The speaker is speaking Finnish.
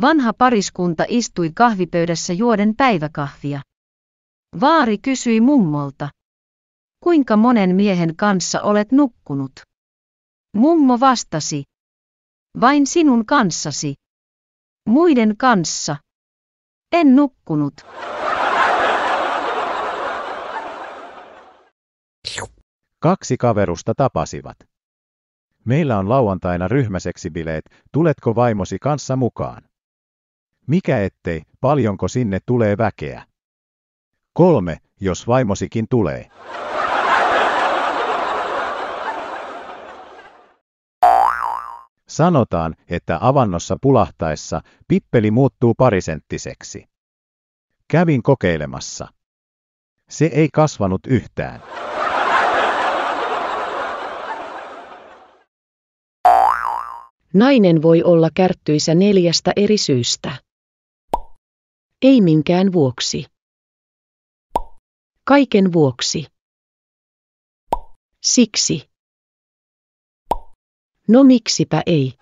Vanha pariskunta istui kahvipöydässä juoden päiväkahvia. Vaari kysyi mummolta. Kuinka monen miehen kanssa olet nukkunut? Mummo vastasi. Vain sinun kanssasi. Muiden kanssa. En nukkunut. Kaksi kaverusta tapasivat. Meillä on lauantaina ryhmäseksibileet, tuletko vaimosi kanssa mukaan? Mikä ettei, paljonko sinne tulee väkeä? Kolme, jos vaimosikin tulee. Sanotaan, että avannossa pulahtaessa pippeli muuttuu parisenttiseksi. Kävin kokeilemassa. Se ei kasvanut yhtään. Nainen voi olla kärttyisä neljästä eri syystä. Ei minkään vuoksi. Kaiken vuoksi. Siksi. No miksipä ei.